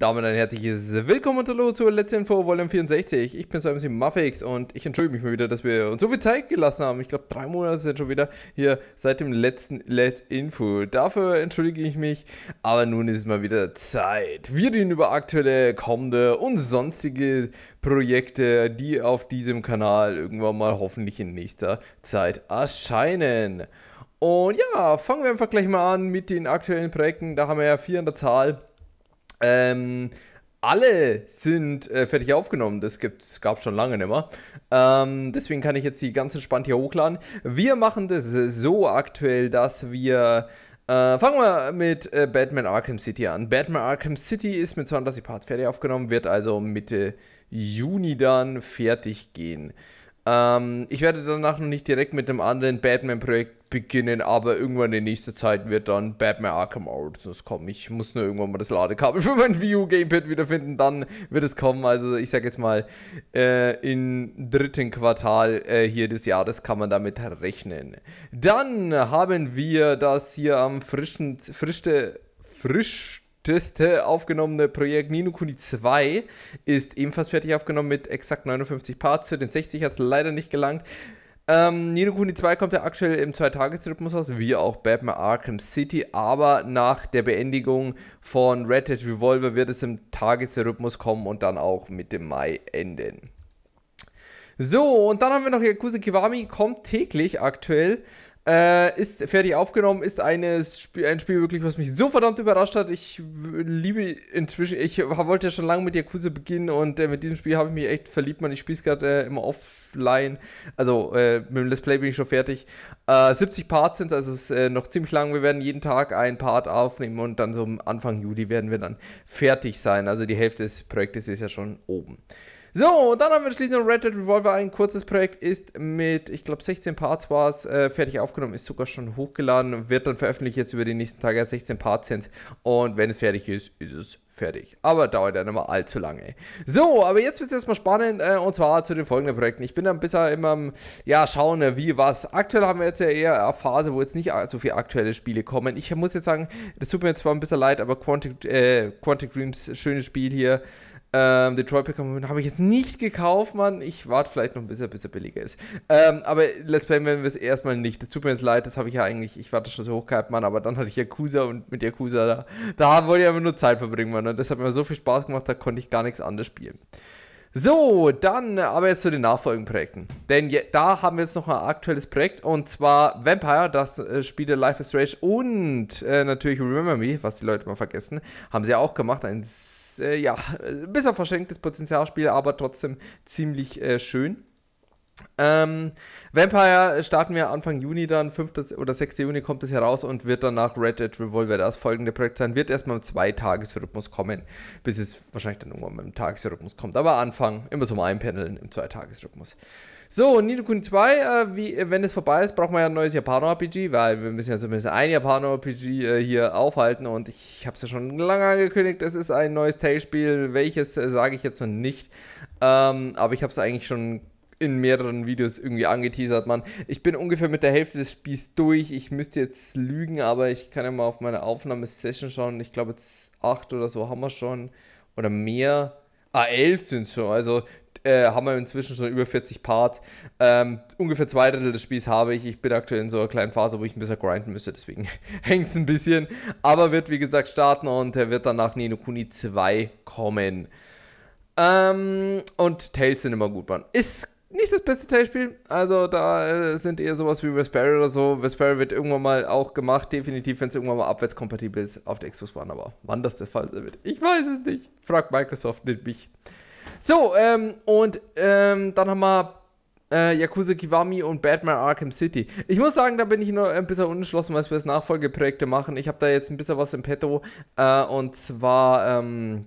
Damit ein herzliches Willkommen und Hallo zur letzten Info Volume 64. Ich bin Simon Muffix und ich entschuldige mich mal wieder, dass wir uns so viel Zeit gelassen haben. Ich glaube, drei Monate sind schon wieder hier seit dem letzten Let's Info. Dafür entschuldige ich mich, aber nun ist es mal wieder Zeit. Wir reden über aktuelle, kommende und sonstige Projekte, die auf diesem Kanal irgendwann mal hoffentlich in nächster Zeit erscheinen. Und ja, fangen wir einfach gleich mal an mit den aktuellen Projekten. Da haben wir ja vier an der Zahl. Ähm, alle sind äh, fertig aufgenommen. Das gab es schon lange nicht mehr. Ähm, deswegen kann ich jetzt die ganz entspannt hier hochladen. Wir machen das so aktuell, dass wir. Äh, fangen wir mit äh, Batman Arkham City an. Batman Arkham City ist mit 32 Parts fertig aufgenommen, wird also Mitte Juni dann fertig gehen. Ähm, ich werde danach noch nicht direkt mit dem anderen Batman-Projekt beginnen, aber irgendwann in nächster Zeit wird dann Batman Arkham Origins kommen. Ich muss nur irgendwann mal das Ladekabel für mein Wii U Gamepad wiederfinden, dann wird es kommen. Also ich sage jetzt mal, äh, im dritten Quartal äh, hier des Jahres kann man damit rechnen. Dann haben wir das hier am frischen, frischte, frisch älteste aufgenommene Projekt Nino Kuni 2 ist ebenfalls fertig aufgenommen mit exakt 59 Parts. Für den 60 hat es leider nicht gelangt. Ähm, Nino Kuni 2 kommt ja aktuell im Zweitagesrhythmus aus, wie auch Batman Arkham City, aber nach der Beendigung von Red Dead Revolver wird es im Tagesrhythmus kommen und dann auch Mitte Mai enden. So, und dann haben wir noch Yakuza Kiwami, kommt täglich aktuell äh, ist fertig aufgenommen, ist eine Sp ein Spiel wirklich, was mich so verdammt überrascht hat. Ich liebe inzwischen, ich wollte ja schon lange mit Yakuza beginnen und äh, mit diesem Spiel habe ich mich echt verliebt, man. Ich spiele es gerade äh, immer offline. Also äh, mit dem Let's Play bin ich schon fertig. 70 äh, Parts sind, also es ist äh, noch ziemlich lang. Wir werden jeden Tag einen Part aufnehmen und dann so Anfang Juli werden wir dann fertig sein. Also die Hälfte des Projektes ist ja schon oben. So, und dann haben wir schließlich noch Red Dead Revolver. Ein kurzes Projekt ist mit, ich glaube, 16 Parts war es, äh, fertig aufgenommen, ist sogar schon hochgeladen, wird dann veröffentlicht jetzt über die nächsten Tage, 16 Parts sind. Und wenn es fertig ist, ist es fertig. Aber dauert ja nicht mal allzu lange. So, aber jetzt wird es erstmal spannend äh, und zwar zu den folgenden Projekten. Ich bin dann bisher immer am ja, schauen, ne, wie was. Aktuell haben wir jetzt ja eher eine Phase, wo jetzt nicht so viele aktuelle Spiele kommen. Ich muss jetzt sagen, das tut mir jetzt zwar ein bisschen leid, aber Quantic, äh, Quantic Dreams, schönes Spiel hier. Ähm, Detroit Become habe ich jetzt nicht gekauft, Mann. Ich warte vielleicht noch ein bisschen, bis er billiger ist. Ähm, aber Let's Play werden wir es erstmal nicht. Das tut mir jetzt leid, das habe ich ja eigentlich, ich warte schon so hochgehypt, Mann, aber dann hatte ich Yakuza und mit Yakuza da, da wollte ich einfach nur Zeit verbringen, Mann. Und das hat mir so viel Spaß gemacht, da konnte ich gar nichts anderes spielen. So, dann aber jetzt zu den nachfolgenden Projekten. Denn je, da haben wir jetzt noch ein aktuelles Projekt und zwar Vampire, das äh, spielte Life is Strange und äh, natürlich Remember Me, was die Leute mal vergessen, haben sie ja auch gemacht. Ein äh, ja, ein äh, bisschen verschenktes Potenzialspiel, aber trotzdem ziemlich äh, schön. Ähm, Vampire starten wir Anfang Juni dann, 5. oder 6. Juni kommt es heraus und wird danach Red Dead Revolver das folgende Projekt sein. Wird erstmal im Zwei-Tages-Rhythmus kommen, bis es wahrscheinlich dann irgendwann im Tagesrhythmus kommt. Aber Anfang immer so ein Panel im Zwei-Tages-Rhythmus. So, Nino 2, äh, wie, wenn es vorbei ist, braucht man ja ein neues Japaner-RPG, weil wir müssen ja zumindest ein Japaner-RPG äh, hier aufhalten und ich habe es ja schon lange angekündigt, es ist ein neues tales spiel welches äh, sage ich jetzt noch nicht, ähm, aber ich habe es eigentlich schon in mehreren Videos irgendwie angeteasert, Mann. Ich bin ungefähr mit der Hälfte des Spiels durch. Ich müsste jetzt lügen, aber ich kann ja mal auf meine Aufnahmesession schauen. Ich glaube, jetzt acht oder so haben wir schon. Oder mehr. Ah, elf sind schon. Also äh, haben wir inzwischen schon über 40 Parts. Ähm, ungefähr zwei Drittel des Spiels habe ich. Ich bin aktuell in so einer kleinen Phase, wo ich ein bisschen grinden müsste, deswegen hängt es ein bisschen. Aber wird, wie gesagt, starten und er äh, wird danach Nino Kuni 2 kommen. Ähm, und Tales sind immer gut, Mann. Ist nicht das beste Teilspiel. Also da äh, sind eher sowas wie Raspberry oder so. Raspberry wird irgendwann mal auch gemacht, definitiv, wenn es irgendwann mal abwärtskompatibel ist auf der Xbox One. Aber wann das der Fall sein wird, ich weiß es nicht. Frag Microsoft, nicht mich. So, ähm, und ähm, dann haben wir äh, Yakuza Kiwami und Batman Arkham City. Ich muss sagen, da bin ich noch ein bisschen unentschlossen, was wir als Nachfolgeprojekte machen. Ich habe da jetzt ein bisschen was im Petto. Äh, und zwar, ähm,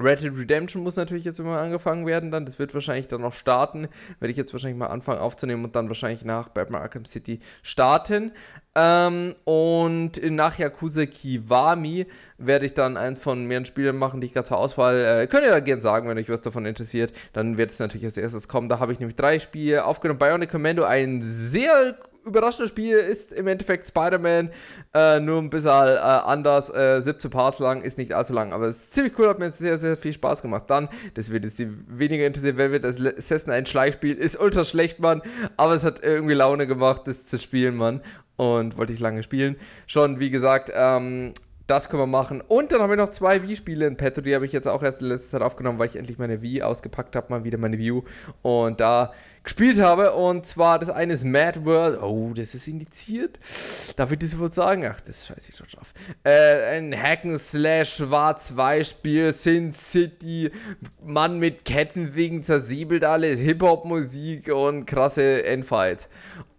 Red Dead Redemption muss natürlich jetzt immer angefangen werden dann. Das wird wahrscheinlich dann noch starten. Werde ich jetzt wahrscheinlich mal anfangen aufzunehmen und dann wahrscheinlich nach Batman Arkham City starten. Ähm, und nach Yakuza Kiwami werde ich dann eins von mehreren Spielen machen, die ich gerade zur Auswahl. Äh, könnt ihr ja gerne sagen, wenn euch was davon interessiert. Dann wird es natürlich als erstes kommen. Da habe ich nämlich drei Spiele aufgenommen. Bionic Commando, ein sehr überraschendes Spiel, ist im Endeffekt Spider-Man, äh, nur ein bisschen äh, anders. Äh, 17 Parts lang, ist nicht allzu lang, aber es ist ziemlich cool, hat mir sehr, sehr viel Spaß gemacht. Dann, das wird jetzt weniger interessieren, wer wird Assassin ein Schleichspiel ist ultra schlecht, Mann, aber es hat irgendwie Laune gemacht, das zu spielen, Mann und wollte ich lange spielen. Schon, wie gesagt, ähm, das können wir machen. Und dann haben wir noch zwei Wii-Spiele in petto. Die habe ich jetzt auch erst in letzter Zeit aufgenommen, weil ich endlich meine Wii ausgepackt habe, mal wieder meine View und da gespielt habe. Und zwar das eine ist Mad World. Oh, das ist indiziert. Darf ich das überhaupt sagen? Ach, das scheiße ich schon drauf. Äh, ein Hacken slash war 2 spiel Sin City. Mann mit Kettenwegen zersäbelt alles. Hip-Hop-Musik und krasse Endfights.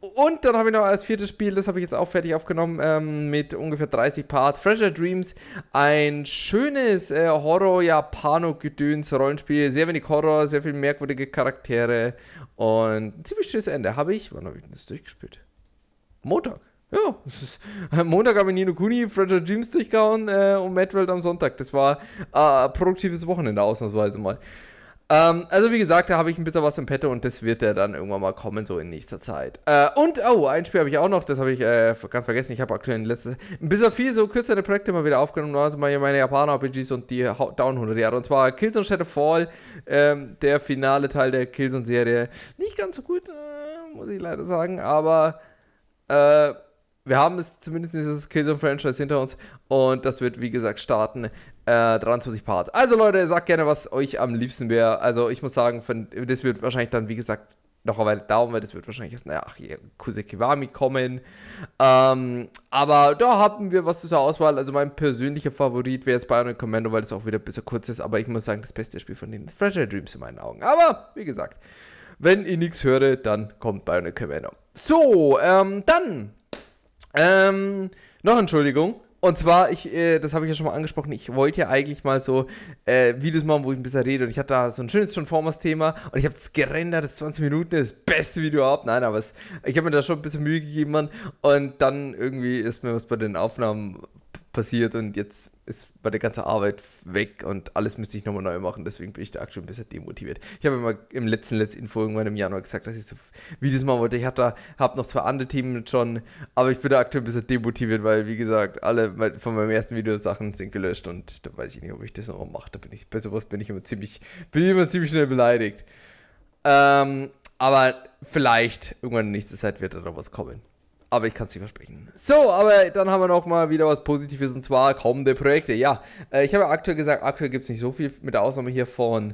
Und dann habe ich noch als viertes Spiel, das habe ich jetzt auch fertig aufgenommen, ähm, mit ungefähr 30 Parts, Treasure Dreams. Ein schönes äh, Horror-Japano-Gedöns-Rollenspiel. Sehr wenig Horror, sehr viel merkwürdige Charaktere und ein ziemlich schönes Ende. Habe ich, wann habe ich denn das durchgespielt? Montag. Ja, ist, am Montag habe ich Nino Kuni, Frederick Dreams durchgehauen äh, und World am Sonntag. Das war äh, produktives Wochenende ausnahmsweise mal. Ähm, also wie gesagt, da habe ich ein bisschen was im Petto und das wird ja dann irgendwann mal kommen, so in nächster Zeit. Äh, und, oh, ein Spiel habe ich auch noch, das habe ich äh, ganz vergessen. Ich habe aktuell in letzter ein bisschen viel so kürzere Projekte mal wieder aufgenommen, also meine Japaner-RPGs und die Down 100 Jahre. Und zwar Killzone Shadow Fall, ähm, der finale Teil der Kills und serie Nicht ganz so gut, äh, muss ich leider sagen, aber... Äh, wir haben es zumindest dieses Killzone-Franchise hinter uns und das wird, wie gesagt, starten. Äh, 23 Parts. Also Leute, sagt gerne, was euch am liebsten wäre. Also ich muss sagen, von, das wird wahrscheinlich dann, wie gesagt, noch eine Weile dauern, weil das wird wahrscheinlich erst nach Kusekiwami kommen. Ähm, aber da haben wir was zur Auswahl. Also mein persönlicher Favorit wäre jetzt Bionic Commando, weil es auch wieder ein bisschen kurz ist. Aber ich muss sagen, das beste Spiel von den Fresher Dreams in meinen Augen. Aber, wie gesagt, wenn ihr nichts höre, dann kommt Bionic Commando. So, ähm, dann ähm, noch Entschuldigung. Und zwar, ich, äh, das habe ich ja schon mal angesprochen, ich wollte ja eigentlich mal so äh, Videos machen, wo ich ein bisschen rede. Und ich hatte da so ein schönes Transformers-Thema und ich habe das gerendert, das 20 Minuten, das beste Video überhaupt. Nein, aber es, ich habe mir da schon ein bisschen Mühe gegeben, Mann. Und dann irgendwie ist mir was bei den Aufnahmen passiert und jetzt ist meine ganze Arbeit weg und alles müsste ich nochmal neu machen. Deswegen bin ich da aktuell ein bisschen demotiviert. Ich habe immer im letzten, letzten Info irgendwann im Januar gesagt, dass ich so Videos machen wollte. Ich hatte, habe noch zwei andere Themen schon, aber ich bin da aktuell ein bisschen demotiviert, weil, wie gesagt, alle von meinem ersten Video Sachen sind gelöscht und da weiß ich nicht, ob ich das nochmal mache. Da bin ich, bei sowas bin ich immer ziemlich, bin immer ziemlich schnell beleidigt. Ähm, aber vielleicht irgendwann in nächster Zeit wird da noch was kommen aber ich kann es dir versprechen. So, aber dann haben wir noch mal wieder was Positives und zwar kommende Projekte. Ja, äh, ich habe ja aktuell gesagt, aktuell gibt es nicht so viel, mit der Ausnahme hier von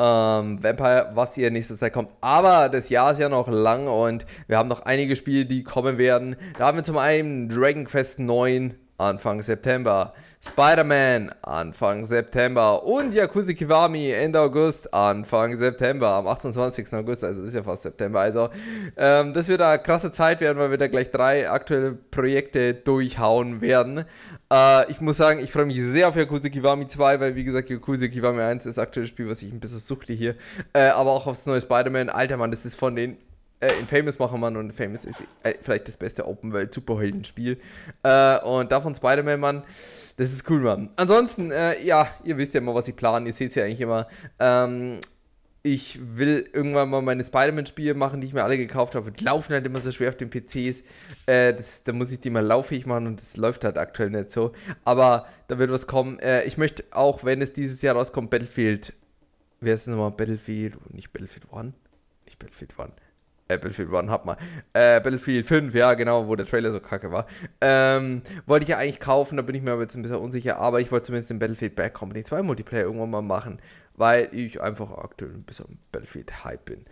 ähm, Vampire, was hier in nächster Zeit kommt. Aber das Jahr ist ja noch lang und wir haben noch einige Spiele, die kommen werden. Da haben wir zum einen Dragon Quest 9 Anfang September. Spider-Man Anfang September und Yakuza Kiwami Ende August, Anfang September, am 28. August, also ist ja fast September. Also, ähm, das wird eine krasse Zeit werden, weil wir da gleich drei aktuelle Projekte durchhauen werden. Äh, ich muss sagen, ich freue mich sehr auf Yakuza Kiwami 2, weil, wie gesagt, Yakuza Kiwami 1 ist das aktuelle Spiel, was ich ein bisschen suchte hier. Äh, aber auch aufs neue Spider-Man. Alter Mann, das ist von den äh, Famous machen man und Famous ist äh, vielleicht das beste Open World Superhelden-Spiel. Äh, und davon Spider-Man, Mann, das ist cool, Mann. Ansonsten, äh, ja, ihr wisst ja immer, was ich plane, ihr seht es ja eigentlich immer. Ähm, ich will irgendwann mal meine Spider-Man-Spiele machen, die ich mir alle gekauft habe. Die laufen halt immer so schwer auf den PCs. Äh, das, da muss ich die mal lauffähig machen und das läuft halt aktuell nicht so. Aber da wird was kommen. Äh, ich möchte auch, wenn es dieses Jahr rauskommt, Battlefield. Wer ist es nochmal? Battlefield, nicht Battlefield One. Nicht Battlefield One. Äh, Battlefield 1, hab mal. Äh, Battlefield 5, ja, genau, wo der Trailer so kacke war. Ähm, wollte ich ja eigentlich kaufen, da bin ich mir aber jetzt ein bisschen unsicher, aber ich wollte zumindest den Battlefield Bad Company 2 Multiplayer irgendwann mal machen, weil ich einfach aktuell ein bisschen Battlefield-Hype bin.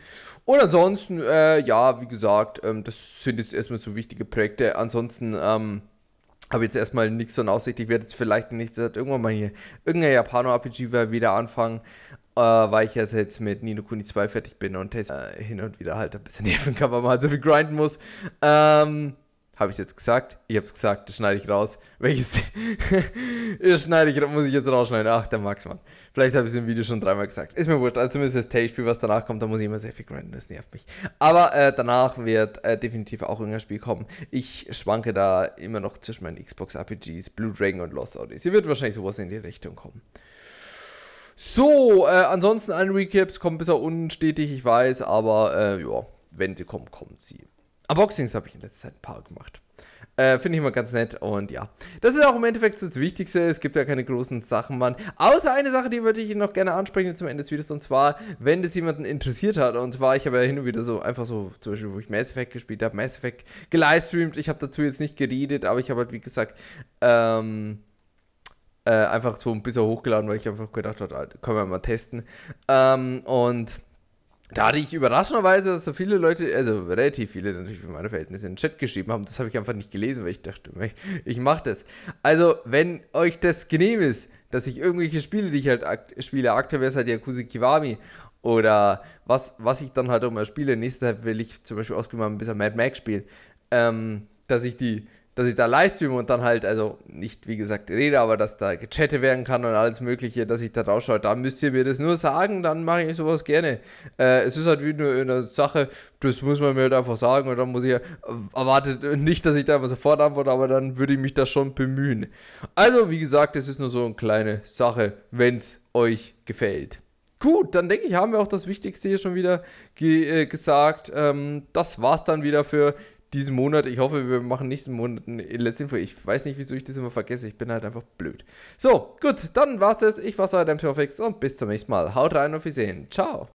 Und ansonsten, äh, ja, wie gesagt, ähm, das sind jetzt erstmal so wichtige Projekte. Ansonsten, ähm, habe jetzt erstmal nichts so in Aussicht. Ich werde jetzt vielleicht in nächster irgendwann mal hier irgendein Japaner-RPG wieder anfangen äh, weil ich jetzt, jetzt mit Nino Kuni 2 fertig bin und äh, hin und wieder halt ein bisschen kann, weil man halt so viel grinden muss. Ähm, habe ich es jetzt gesagt? Ich habe es gesagt, das schneide ich raus. Welches das schneide ich, muss ich jetzt rausschneiden? Ach, der Max, Mann. Vielleicht habe ich es im Video schon dreimal gesagt. Ist mir wurscht. Also zumindest das Tay-Spiel, was danach kommt, da muss ich immer sehr viel grinden, das nervt mich. Aber äh, danach wird äh, definitiv auch irgendein Spiel kommen. Ich schwanke da immer noch zwischen meinen Xbox RPGs, Blue Dragon und Lost Odyssey. Wird wahrscheinlich sowas in die Richtung kommen. So, äh, ansonsten an Recaps kommt bisher unstetig, ich weiß, aber äh, ja, wenn sie kommen, kommt sie. Unboxings ah, habe ich in letzter Zeit ein paar gemacht. Äh, Finde ich immer ganz nett und ja. Das ist auch im Endeffekt das Wichtigste. Es gibt ja keine großen Sachen, Mann. Außer eine Sache, die würde ich noch gerne ansprechen zum Ende des Videos. Und zwar, wenn das jemanden interessiert hat. Und zwar, ich habe ja hin und wieder so einfach so, zum Beispiel, wo ich Mass Effect gespielt habe, Mass Effect gelivestreamt. Ich habe dazu jetzt nicht geredet, aber ich habe halt, wie gesagt, ähm, äh, einfach so ein bisschen hochgeladen, weil ich einfach gedacht habe, ah, können wir mal testen. Ähm, und da hatte ich überraschenderweise, dass so viele Leute, also relativ viele natürlich für meine Verhältnisse, in den Chat geschrieben haben. Das habe ich einfach nicht gelesen, weil ich dachte, ich, ich mache das. Also, wenn euch das genehm ist, dass ich irgendwelche Spiele, die ich halt ak spiele, aktuell wäre es halt Yakuza Kiwami oder was, was ich dann halt auch mal spiele. nächste Zeit will ich zum Beispiel ausgemacht ein bisschen Mad Max spielen, ähm, dass ich die dass ich da livestream und dann halt, also nicht wie gesagt rede, aber dass da gechattet werden kann und alles Mögliche, dass ich da schaue, da müsst ihr mir das nur sagen, dann mache ich sowas gerne. Äh, es ist halt wie nur eine Sache, das muss man mir halt einfach sagen und dann muss ich, erwartet nicht, dass ich da einfach sofort antworte, aber dann würde ich mich da schon bemühen. Also, wie gesagt, es ist nur so eine kleine Sache, wenn es euch gefällt. Gut, dann denke ich, haben wir auch das Wichtigste hier schon wieder ge äh, gesagt. Ähm, das war's dann wieder für diesen Monat. Ich hoffe, wir machen nächsten Monat eine letzte Info. Ich weiß nicht, wieso ich das immer vergesse. Ich bin halt einfach blöd. So, gut, dann war's das. Ich war's euer Demperfix und bis zum nächsten Mal. Haut rein und wir sehen. Ciao.